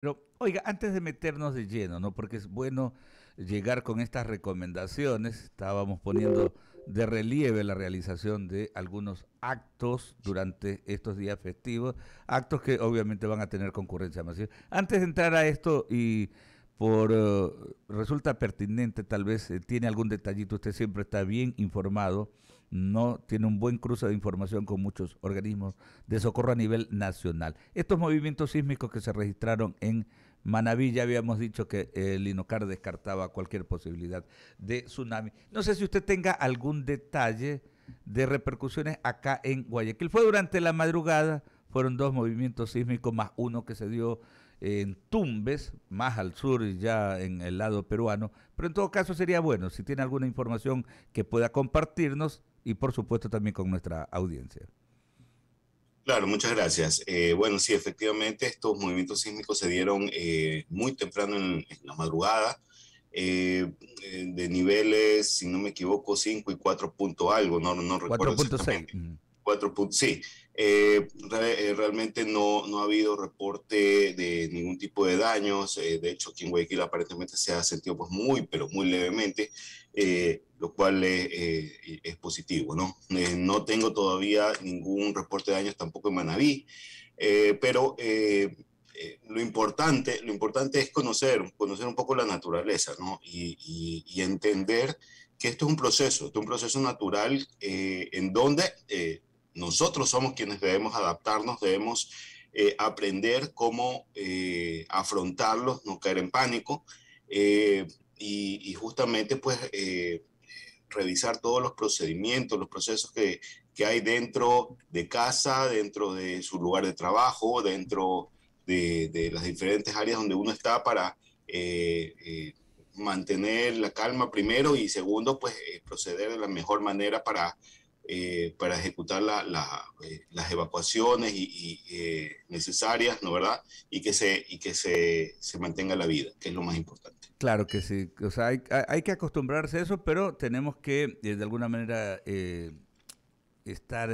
Pero, oiga, antes de meternos de lleno, ¿no? Porque es bueno llegar con estas recomendaciones. Estábamos poniendo de relieve la realización de algunos actos durante estos días festivos, actos que obviamente van a tener concurrencia masiva. Antes de entrar a esto y por eh, resulta pertinente, tal vez eh, tiene algún detallito, usted siempre está bien informado no tiene un buen cruce de información con muchos organismos de socorro a nivel nacional. Estos movimientos sísmicos que se registraron en Manaví, ya habíamos dicho que el eh, INOCAR descartaba cualquier posibilidad de tsunami. No sé si usted tenga algún detalle de repercusiones acá en Guayaquil. Fue durante la madrugada, fueron dos movimientos sísmicos más uno que se dio en Tumbes, más al sur y ya en el lado peruano, pero en todo caso sería bueno si tiene alguna información que pueda compartirnos y por supuesto también con nuestra audiencia. Claro, muchas gracias. Eh, bueno, sí, efectivamente estos movimientos sísmicos se dieron eh, muy temprano en, la madrugada, eh, de niveles, si no me equivoco, 5 y 4 punto algo, no, no recuerdo. 4.6. Sí, eh, eh, realmente no, no, ha habido reporte de ningún tipo de daños. Eh, de hecho, aquí en Guayaquil aparentemente se ha sentido pues, muy, pero muy levemente, lo cual es, positivo. ¿no? no tengo todavía ningún reporte de daños tampoco en Manabí, pero... lo importante, lo importante es conocer, conocer un poco la naturaleza, ¿no? Y, entender que esto es un proceso, es un proceso natural en donde nosotros somos quienes debemos adaptarnos, debemos eh, aprender cómo eh, afrontarlos, no caer en pánico eh, y, justamente pues revisar todos los procedimientos, los procesos que, hay dentro de casa, dentro de su lugar de trabajo, dentro de, de las diferentes áreas donde uno está para mantener la calma primero y segundo pues proceder de la mejor manera para eh, para ejecutar eh, las evacuaciones y, eh, necesarias, ¿no verdad? Y que, se, y que se, mantenga la vida, que es lo más importante. Claro que sí, hay, hay que acostumbrarse a eso, pero tenemos que de alguna manera estar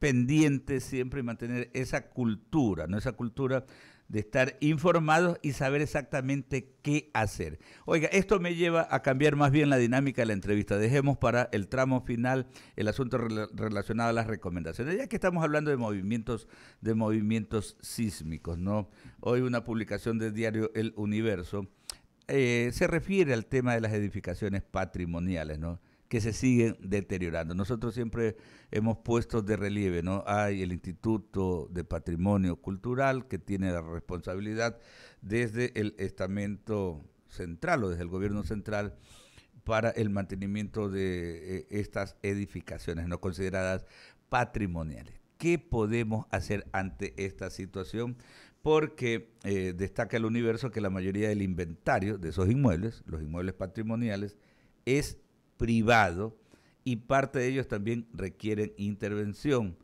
pendientes siempre y mantener esa cultura, ¿no? Esa cultura de estar informados y saber exactamente qué hacer. Oiga, esto me lleva a cambiar más bien la dinámica de la entrevista. Dejemos para el tramo final el asunto relacionado a las recomendaciones, ya que estamos hablando de movimientos, de movimientos sísmicos, ¿no? Hoy una publicación del diario El Universo eh, se refiere al tema de las edificaciones patrimoniales, ¿no? que se siguen deteriorando. Nosotros siempre hemos puesto de relieve, ¿no? Hay el Instituto de Patrimonio Cultural que tiene la responsabilidad desde el estamento central o desde el gobierno central para el mantenimiento de eh, estas edificaciones no consideradas patrimoniales. ¿Qué podemos hacer ante esta situación? Porque eh, destaca el universo que la mayoría del inventario de esos inmuebles, los inmuebles patrimoniales, es privado y parte de ellos también requieren intervención.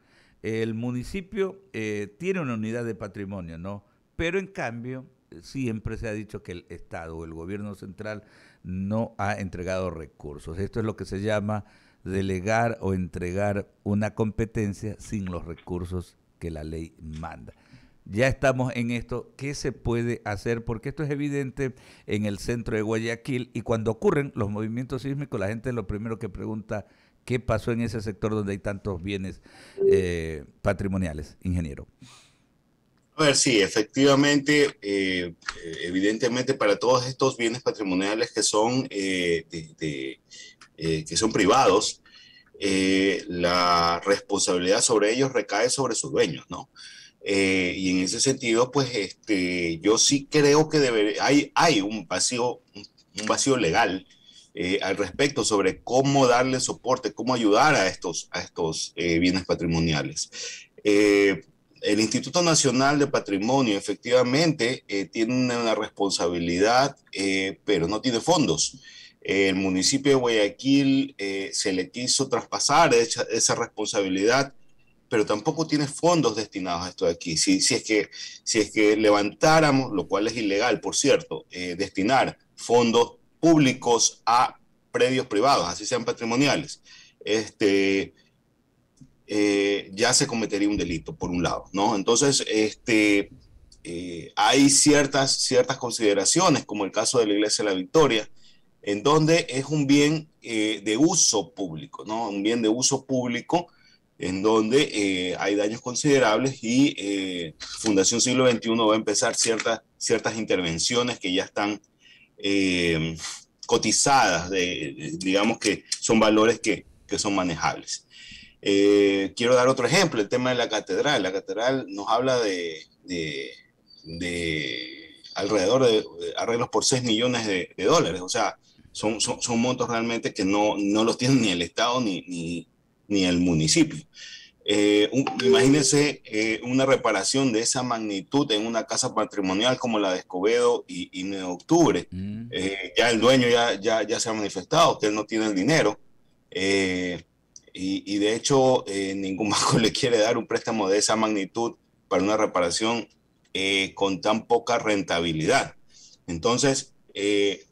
El municipio eh, tiene una unidad de patrimonio, ¿no? Pero en cambio, eh, siempre se ha dicho que el Estado o el gobierno central no ha entregado recursos. Esto es lo que se llama delegar o entregar una competencia sin los recursos que la ley manda ya estamos en esto, ¿qué se puede hacer? Porque esto es evidente en el centro de Guayaquil y cuando ocurren los movimientos sísmicos, la gente lo primero que pregunta, ¿qué pasó en ese sector donde hay tantos bienes eh, patrimoniales, ingeniero? A ver, sí, efectivamente, eh, evidentemente para todos estos bienes patrimoniales que son, eh, que son privados, la responsabilidad sobre ellos recae sobre sus dueños, ¿no? Eh, y en ese sentido, pues este, yo sí creo que hay, hay un, vacío, un vacío legal eh, al respecto sobre cómo darle soporte, cómo ayudar a estos, a estos eh, bienes patrimoniales. el Instituto Nacional de Patrimonio efectivamente tiene una responsabilidad, pero no tiene fondos. El municipio de Guayaquil se le quiso traspasar esa responsabilidad pero tampoco tiene fondos destinados a esto de aquí. Si, si, es, que, si es que levantáramos, lo cual es ilegal, por cierto, eh, destinar fondos públicos a predios privados, así sean patrimoniales, este, eh, ya se cometería un delito, por un lado, Entonces, este, eh, hay ciertas, ciertas consideraciones, como el caso de la Iglesia de la Victoria, en donde es un bien de uso público, ¿no? Un bien de uso público en donde eh, hay daños considerables y eh, Fundación Siglo XXI va a empezar ciertas, ciertas intervenciones que ya están eh, cotizadas, digamos que son valores que, son manejables. quiero dar otro ejemplo, el tema de la catedral. La catedral nos habla de, de, alrededor de arreglos por 6 millones de, dólares, o sea, son, son, montos realmente que no, los tiene ni el Estado ni ni el municipio. Eh, imagínense eh, una reparación de esa magnitud en una casa patrimonial como la de Escobedo y, y octubre. Mm. Eh, ya el dueño ya, ya, se ha manifestado que él no tiene el dinero y, de hecho ningún banco le quiere dar un préstamo de esa magnitud para una reparación con tan poca rentabilidad. Entonces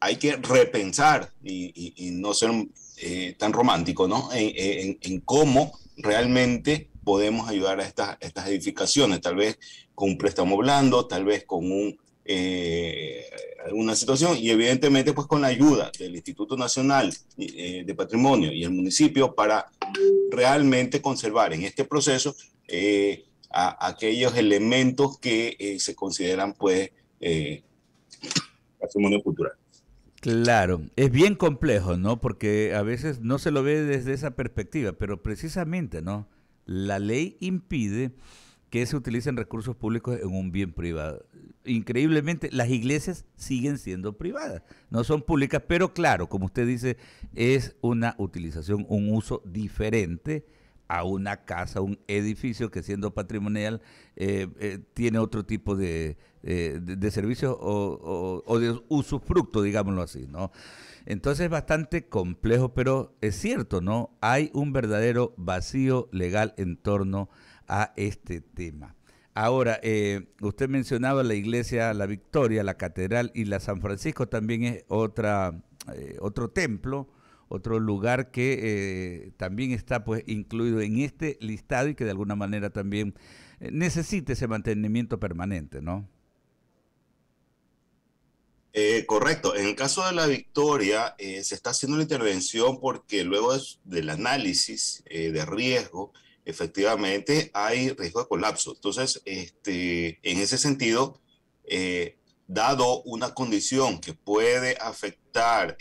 hay que repensar y no ser eh, tan romántico, ¿no? En, cómo realmente podemos ayudar a estas, edificaciones, tal vez con un préstamo blando, tal vez con un, eh, alguna situación y evidentemente pues con la ayuda del Instituto Nacional eh, de Patrimonio y el municipio para realmente conservar en este proceso aquellos elementos que se consideran pues patrimonio cultural. Claro, es bien complejo, ¿no? Porque a veces no se lo ve desde esa perspectiva, pero precisamente, ¿no? La ley impide que se utilicen recursos públicos en un bien privado. Increíblemente, las iglesias siguen siendo privadas, no son públicas, pero claro, como usted dice, es una utilización, un uso diferente a una casa, un edificio que siendo patrimonial eh, eh, tiene otro tipo de, eh, servicios o, de usufructo, digámoslo así, ¿no? Entonces es bastante complejo, pero es cierto, ¿no? Hay un verdadero vacío legal en torno a este tema. Ahora, usted mencionaba la iglesia, la Victoria, la catedral y la San Francisco también es otra, otro templo otro lugar que eh, también está pues incluido en este listado y que de alguna manera también eh, necesita ese mantenimiento permanente, ¿no? Eh, correcto. En el caso de la victoria, se está haciendo una intervención porque luego del análisis de riesgo, efectivamente hay riesgo de colapso. Entonces, este, en ese sentido, dado una condición que puede afectar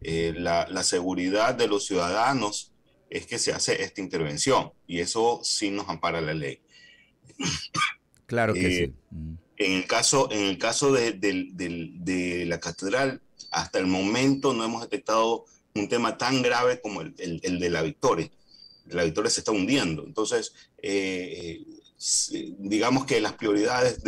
eh, la, la, seguridad de los ciudadanos es que se hace esta intervención y eso sí nos ampara la ley. Claro que sí. Eh, en el caso, en el caso de, la catedral, hasta el momento no hemos detectado un tema tan grave como el, el, de la victoria. La victoria se está hundiendo. Entonces, eh, digamos que las prioridades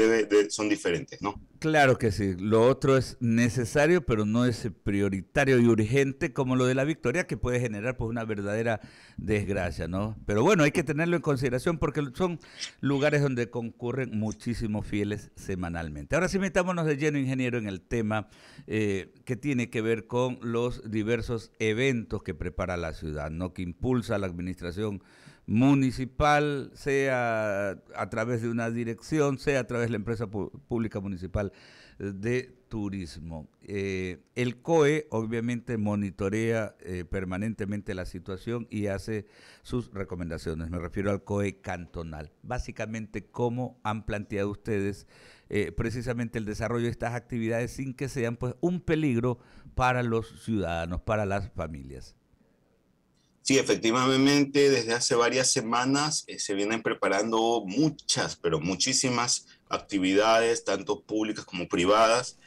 son diferentes, ¿no? Claro que sí. Lo otro es necesario, pero no es prioritario y urgente como lo de la victoria, que puede generar pues una verdadera desgracia, ¿no? Pero bueno, hay que tenerlo en consideración porque son lugares donde concurren muchísimos fieles semanalmente. Ahora sí metámonos de lleno, ingeniero, en el tema eh, que tiene que ver con los diversos eventos que prepara la ciudad, ¿no? Que impulsa la administración municipal, sea a través de una dirección, sea a través de la empresa pública municipal eh, de turismo. Eh, el COE obviamente monitorea eh, permanentemente la situación y hace sus recomendaciones. Me refiero al COE cantonal. Básicamente, cómo han planteado ustedes precisamente el desarrollo de estas actividades sin que sean pues un peligro para los ciudadanos, para las familias. Sí, efectivamente, desde hace varias semanas eh, se vienen preparando muchas, pero muchísimas actividades, tanto públicas como privadas,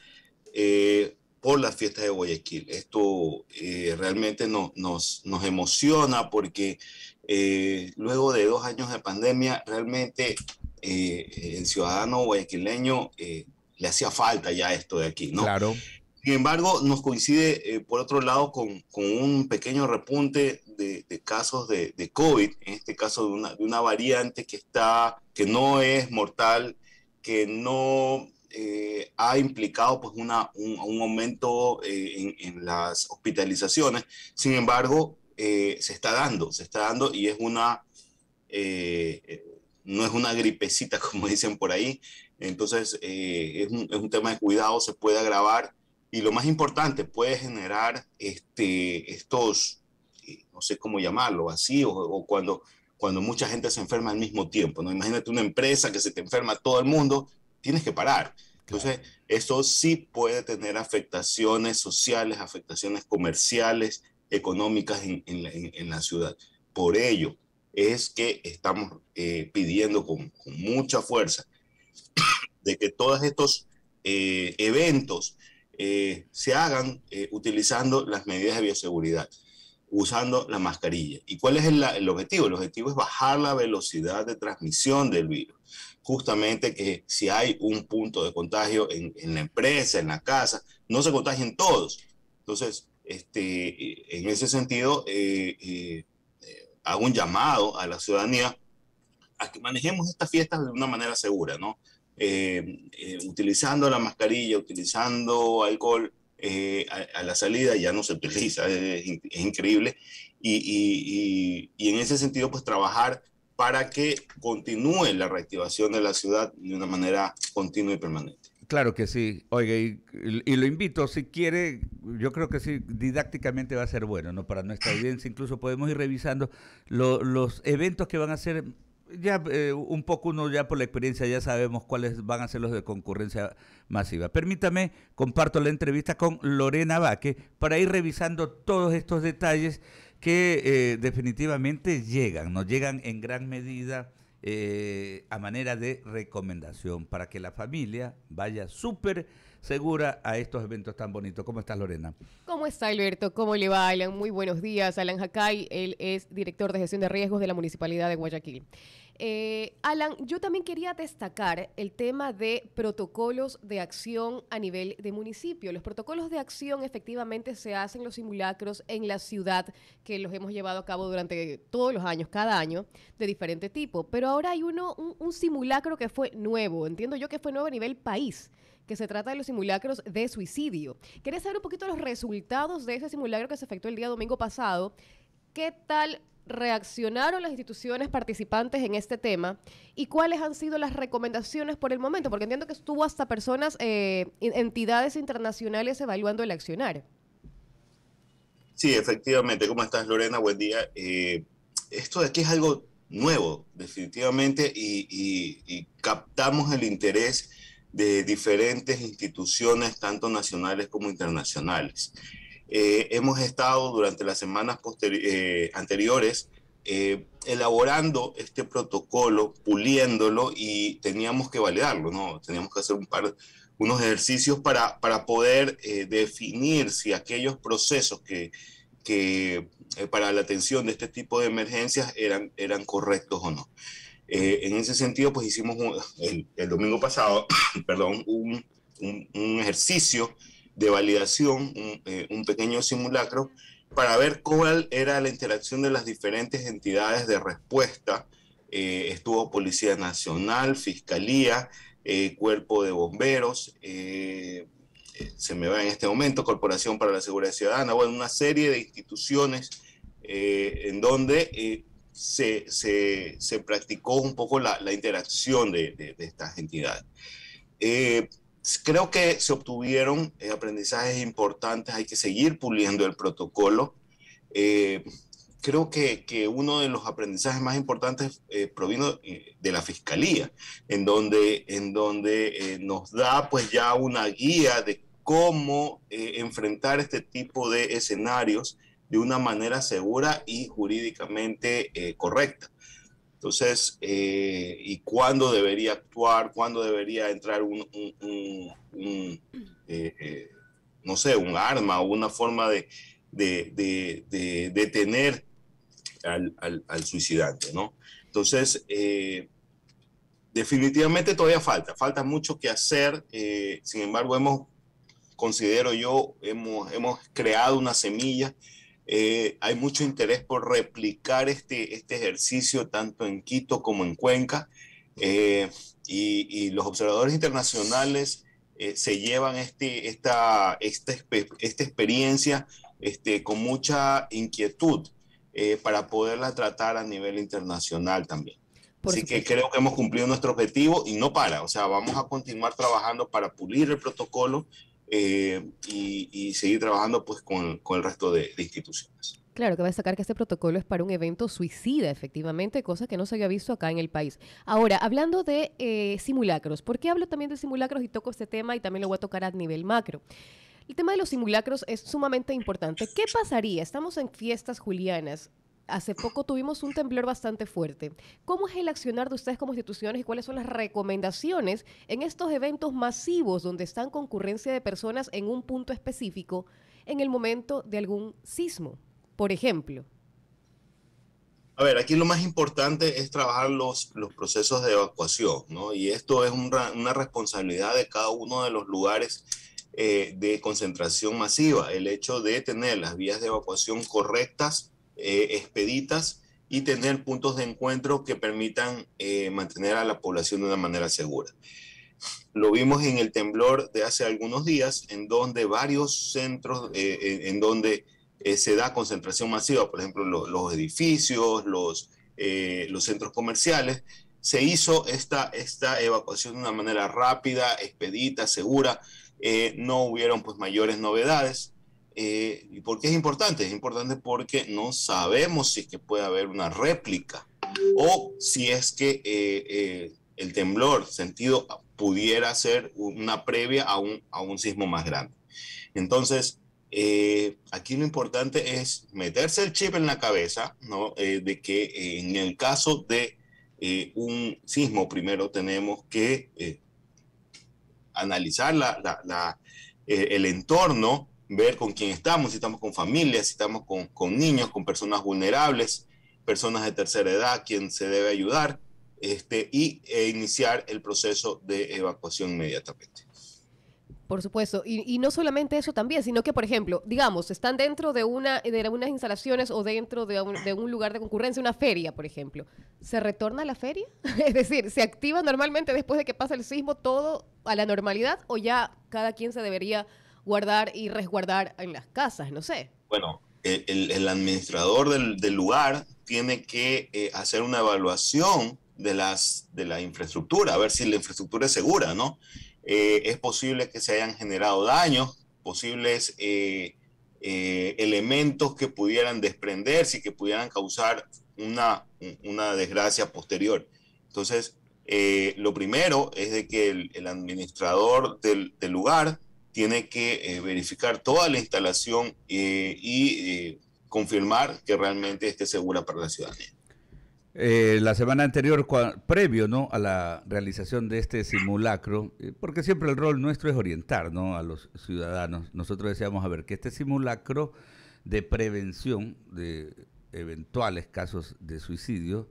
eh, por las fiestas de Guayaquil. Esto eh, realmente nos, nos emociona porque luego de dos años de pandemia, realmente el ciudadano guayaquileño le hacía falta ya esto de aquí, ¿no? Claro. Sin embargo, nos coincide, eh, por otro lado, con, un pequeño repunte de, casos de, COVID, en este caso de una, variante que, está, que no es mortal, que no eh, ha implicado pues, un, aumento eh, en, las hospitalizaciones. Sin embargo, se está dando, se está dando y es una no es una gripecita, como dicen por ahí. Entonces, es, un, tema de cuidado, se puede agravar y lo más importante, puede generar este, estos, eh, no sé cómo llamarlo, así, o, cuando, cuando mucha gente se enferma al mismo tiempo. ¿no? Imagínate una empresa que se te enferma todo el mundo, tienes que parar. Entonces, eso sí puede tener afectaciones sociales, afectaciones comerciales, económicas en, la, ciudad. Por ello es que estamos eh, pidiendo con, mucha fuerza de que todos estos eh, eventos eh, se hagan eh, utilizando las medidas de bioseguridad, usando la mascarilla. ¿Y cuál es el, objetivo? El objetivo es bajar la velocidad de transmisión del virus. Justamente que si hay un punto de contagio en, la empresa, en la casa, no se contagien todos. Entonces, este, eh, en ese sentido, hago un llamado a la ciudadanía a que manejemos estas fiestas de una manera segura, ¿no? Eh, eh, utilizando la mascarilla, utilizando alcohol eh, a, la salida, ya no se utiliza, es, increíble. Y, y, y, en ese sentido, pues trabajar para que continúe la reactivación de la ciudad de una manera continua y permanente. Claro que sí. Oiga, y, lo invito, si quiere, yo creo que sí, didácticamente va a ser bueno, ¿no? Para nuestra audiencia, incluso podemos ir revisando los eventos que van a ser ya eh, un poco uno ya por la experiencia ya sabemos cuáles van a ser los de concurrencia masiva. Permítame, comparto la entrevista con Lorena Vaque para ir revisando todos estos detalles que eh, definitivamente llegan, nos llegan en gran medida eh, a manera de recomendación para que la familia vaya súper segura a estos eventos tan bonitos. ¿Cómo estás, Lorena? ¿Cómo está, Alberto? ¿Cómo le va, Alan? Muy buenos días. Alan Jacay, él es director de gestión de riesgos de la Municipalidad de Guayaquil. Eh, Alan, yo también quería destacar el tema de protocolos de acción a nivel de municipio. Los protocolos de acción efectivamente se hacen los simulacros en la ciudad que los hemos llevado a cabo durante todos los años, cada año, de diferente tipo. Pero ahora hay uno, un, simulacro que fue nuevo, entiendo yo que fue nuevo a nivel país que se trata de los simulacros de suicidio. Quería saber un poquito los resultados de ese simulacro que se efectuó el día domingo pasado? ¿Qué tal reaccionaron las instituciones participantes en este tema y cuáles han sido las recomendaciones por el momento, porque entiendo que estuvo hasta personas, eh, entidades internacionales evaluando el accionar. Sí, efectivamente. ¿Cómo estás, Lorena? Buen día. Eh, esto de aquí es algo nuevo, definitivamente, y captamos el interés de diferentes instituciones, tanto nacionales como internacionales. Eh, hemos estado durante las semanas eh, anteriores eh, elaborando este protocolo, puliéndolo y teníamos que validarlo, ¿no? Teníamos que hacer un par, unos ejercicios para, para poder eh, definir si aquellos procesos que, que para la atención de este tipo de emergencias eran, eran correctos o no. en ese sentido, pues hicimos el, domingo pasado, perdón, un, un, un ejercicio de validación, eh, un, pequeño simulacro, para ver cuál era la interacción de las diferentes entidades de respuesta. Eh, estuvo Policía Nacional, Fiscalía, eh, Cuerpo de Bomberos, se me va en este momento, Corporación para la Seguridad Ciudadana, bueno, una serie de instituciones en donde se, practicó un poco la, interacción de, de, de, estas entidades creo que se obtuvieron eh, aprendizajes importantes, hay que seguir puliendo el protocolo. Eh, creo que, uno de los aprendizajes más importantes eh, provino de la Fiscalía, en donde, en donde nos da pues ya una guía de cómo enfrentar este tipo de escenarios de una manera segura y jurídicamente correcta. Entonces, eh, ¿y cuándo debería actuar? ¿Cuándo debería entrar un, eh, eh, no sé, un arma o una forma de, detener al, suicidante, ¿no? Entonces, definitivamente todavía falta, falta mucho que hacer, sin embargo, hemos, considero yo, hemos, hemos creado una semilla eh, hay mucho interés por replicar este, este ejercicio tanto en Quito como en Cuenca. Eh, y, los observadores internacionales eh, se llevan este, esta, esta, esta experiencia este, con mucha inquietud para poderla tratar a nivel internacional también. Así que creo que hemos cumplido nuestro objetivo y no para, o sea, vamos a continuar trabajando para pulir el protocolo eh, y, seguir trabajando pues con, el resto de, instituciones. Claro, que va a destacar que este protocolo es para un evento suicida, efectivamente, cosa que no se había visto acá en el país. Ahora, hablando de eh, simulacros, ¿por qué hablo también de simulacros y toco este tema y también lo voy a tocar a nivel macro? El tema de los simulacros es sumamente importante. ¿Qué pasaría? Estamos en fiestas julianas hace poco tuvimos un temblor bastante fuerte. ¿Cómo es el accionar de ustedes como instituciones y cuáles son las recomendaciones en estos eventos masivos donde están concurrencia de personas en un punto específico en el momento de algún sismo, por ejemplo? A ver, aquí lo más importante es trabajar los, los procesos de evacuación, ¿no? Y esto es una responsabilidad de cada uno de los lugares eh, de concentración masiva, el hecho de tener las vías de evacuación correctas eh, expeditas y tener puntos de encuentro que permitan eh, mantener a la población de una manera segura. Lo vimos en el temblor de hace algunos días, en donde varios centros, eh, en, donde se da concentración masiva, por ejemplo, los edificios, los, los centros comerciales, se hizo esta, esta evacuación de una manera rápida, expedita, segura. no hubieron pues mayores novedades. Eh, ¿Y por qué es importante? Es importante porque no sabemos si es que puede haber una réplica o si es que eh, eh, el temblor sentido pudiera ser una previa a un, sismo más grande. Entonces, aquí lo importante es meterse el chip en la cabeza, ¿no? de que en el caso de un sismo, primero tenemos que analizar el entorno ver con quién estamos, si estamos con familias, si estamos con, con niños, con personas vulnerables, personas de tercera edad, quien se debe ayudar, este, y e iniciar el proceso de evacuación inmediatamente. Por supuesto, y, no solamente eso también, sino que, por ejemplo, digamos, están dentro de, una, de unas instalaciones o dentro de un, de un lugar de concurrencia, una feria, por ejemplo. ¿Se retorna a la feria? Es decir, ¿se activa normalmente después de que pasa el sismo todo a la normalidad o ya cada quien se debería guardar y resguardar en las casas, no sé. Bueno, el, administrador del, lugar tiene que eh, hacer una evaluación de, las, de la infraestructura, a ver si la infraestructura es segura, ¿no? Eh, es posible que se hayan generado daños, posibles eh, elementos que pudieran desprenderse y que pudieran causar una, una desgracia posterior. Entonces, lo primero es de que el, administrador del lugar tiene que eh, verificar toda la instalación eh, y eh, confirmar que realmente esté segura para la ciudadanía. la semana anterior, previo ¿no? a la realización de este simulacro, porque siempre el rol nuestro es orientar a los ciudadanos, nosotros deseamos a ver que este simulacro de prevención de eventuales casos de suicidio,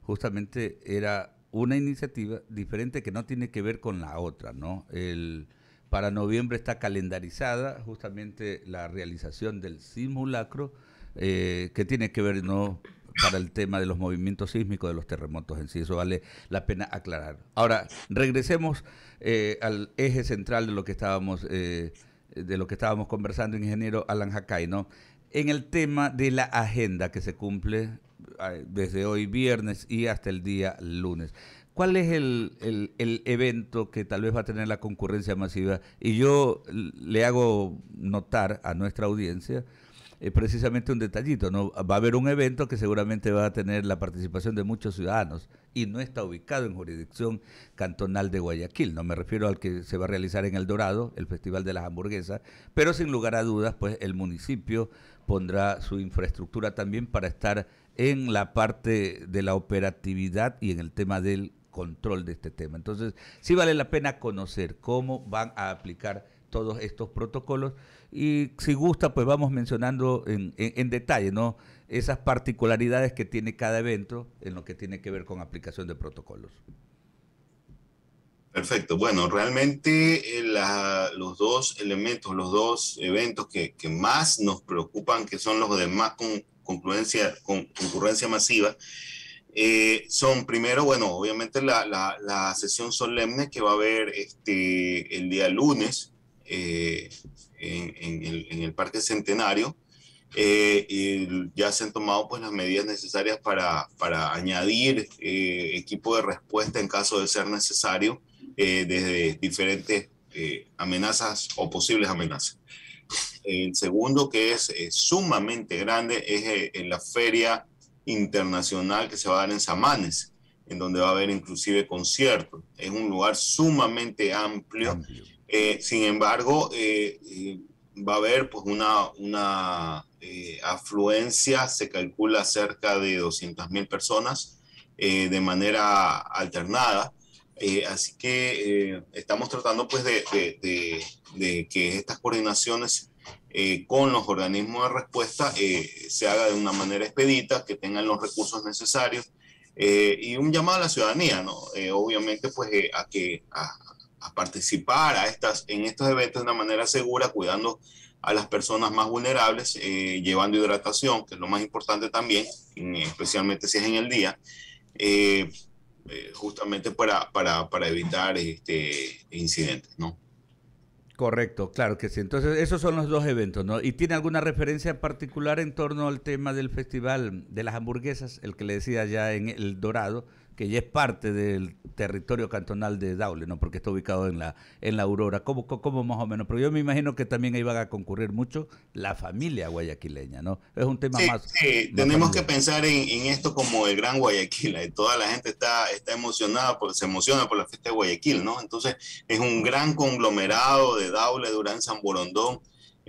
justamente era una iniciativa diferente que no tiene que ver con la otra, ¿no? El para noviembre está calendarizada justamente la realización del simulacro eh, que tiene que ver no para el tema de los movimientos sísmicos, de los terremotos en sí. Eso vale la pena aclarar. Ahora, regresemos eh, al eje central de lo que estábamos, eh, de lo que estábamos conversando, ingeniero Alan Jacay, ¿no? En el tema de la agenda que se cumple desde hoy viernes y hasta el día lunes. ¿Cuál es el, evento que tal vez va a tener la concurrencia masiva? Y yo le hago notar a nuestra audiencia eh, precisamente un detallito, ¿no? Va a haber un evento que seguramente va a tener la participación de muchos ciudadanos y no está ubicado en jurisdicción cantonal de Guayaquil, no me refiero al que se va a realizar en El Dorado, el Festival de las Hamburguesas, pero sin lugar a dudas, pues el municipio pondrá su infraestructura también para estar en la parte de la operatividad y en el tema del control de este tema. Entonces, sí vale la pena conocer cómo van a aplicar todos estos protocolos y si gusta, pues vamos mencionando en, en, detalle, ¿no? Esas particularidades que tiene cada evento en lo que tiene que ver con aplicación de protocolos. Perfecto. Bueno, realmente eh, los dos elementos, los dos eventos que, más nos preocupan, que son los de más con, con, concurrencia masiva, eh, son primero, bueno, obviamente la, la, sesión solemne que va a haber este, el día lunes eh, en, el, en, el, Parque Centenario. Eh, y ya se han tomado pues las medidas necesarias para, para añadir equipo de respuesta en caso de ser necesario desde diferentes amenazas o posibles amenazas. El segundo que es sumamente grande es en la feria internacional que se va a dar en Samanes, en donde va a haber inclusive conciertos. Es un lugar sumamente amplio. Eh, sin embargo, eh, eh, va a haber pues una, una afluencia, se calcula cerca de 200 mil personas de manera alternada. así que estamos tratando pues de, de, que estas coordinaciones eh, con los organismos de respuesta eh, se haga de una manera expedita, que tengan los recursos necesarios eh, y un llamado a la ciudadanía, ¿no? obviamente, pues a que a, a, participar a estas, en estos eventos de una manera segura, cuidando a las personas más vulnerables, llevando hidratación, que es lo más importante también, especialmente si es en el día. justamente para, para, para evitar este, incidentes, ¿no? Correcto, claro que sí. Entonces, esos son los dos eventos, ¿no? ¿Y tiene alguna referencia particular en torno al tema del festival de las hamburguesas, el que le decía ya en El Dorado, que ya es parte del territorio cantonal de Daule, ¿no? Porque está ubicado en la, en la Aurora. ¿Cómo, ¿Cómo, más o menos? Pero yo me imagino que también ahí van a concurrir mucho la familia guayaquileña, ¿no? Es un tema más... Sí, tenemos que pensar en, esto como el Gran Guayaquil. Eh, toda la gente está, está emocionada, por, se emociona por la fiesta de Guayaquil, ¿no? Entonces es un gran conglomerado de Daule, Durán, San Borondón,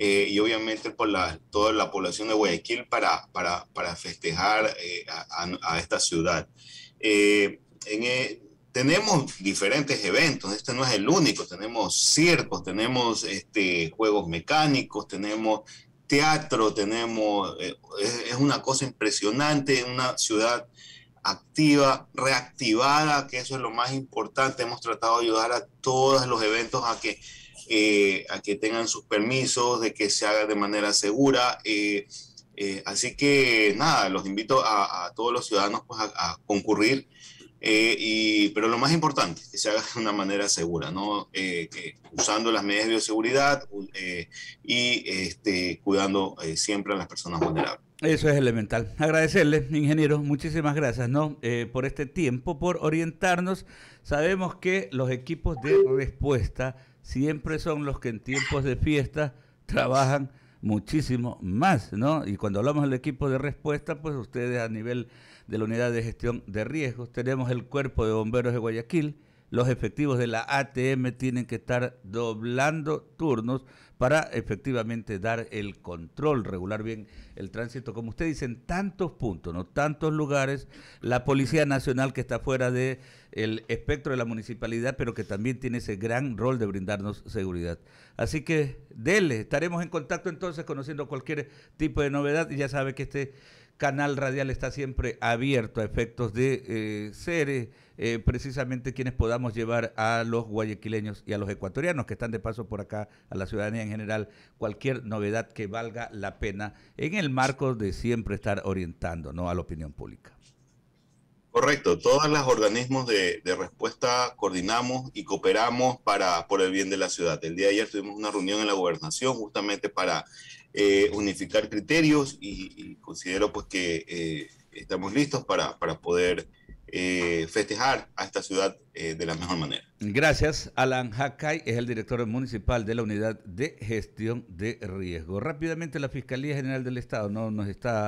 eh, y obviamente por toda la población de Guayaquil para, para, festejar eh, a, esta ciudad. Eh, tenemos diferentes eventos, este no es el único, tenemos circos, tenemos este, juegos mecánicos, tenemos teatro, tenemos, es, una cosa impresionante, una ciudad activa, reactivada, que eso es lo más importante. Hemos tratado de ayudar a todos los eventos a que eh, a que tengan sus permisos, de que se haga de manera segura. Eh, eh, así que nada, los invito a, todos los ciudadanos pues, a, concurrir, pero lo más importante, que se haga de una manera segura, ¿no? usando las medidas de bioseguridad y este, cuidando siempre a las personas vulnerables. Eso es elemental. Agradecerle, ingeniero, muchísimas gracias ¿no? por este tiempo, por orientarnos. Sabemos que los equipos de respuesta siempre son los que en tiempos de fiesta trabajan muchísimo más, ¿no? Y cuando hablamos del equipo de respuesta, pues ustedes a nivel de la unidad de gestión de riesgos, tenemos el cuerpo de bomberos de Guayaquil, los efectivos de la ATM tienen que estar doblando turnos para efectivamente dar el control, regular bien el tránsito. Como usted dice, en tantos puntos, no tantos lugares, la Policía Nacional que está fuera del el espectro de la municipalidad, pero que también tiene ese gran rol de brindarnos seguridad. Así que, dele, estaremos en contacto entonces conociendo cualquier tipo de novedad y ya sabe que este canal radial está siempre abierto a efectos de eh, ser eh, precisamente quienes podamos llevar a los guayaquileños y a los ecuatorianos que están de paso por acá, a la ciudadanía en general, cualquier novedad que valga la pena en el marco de siempre estar orientando ¿no? a la opinión pública. Correcto, todos los organismos de, respuesta coordinamos y cooperamos para, por el bien de la ciudad. El día de ayer tuvimos una reunión en la gobernación justamente para eh, unificar criterios y, considero pues que eh, estamos listos para, poder eh, festejar a esta ciudad de la mejor manera. Gracias. Alan Hakai es el director municipal de la unidad de gestión de riesgo. Rápidamente la Fiscalía General del Estado no nos está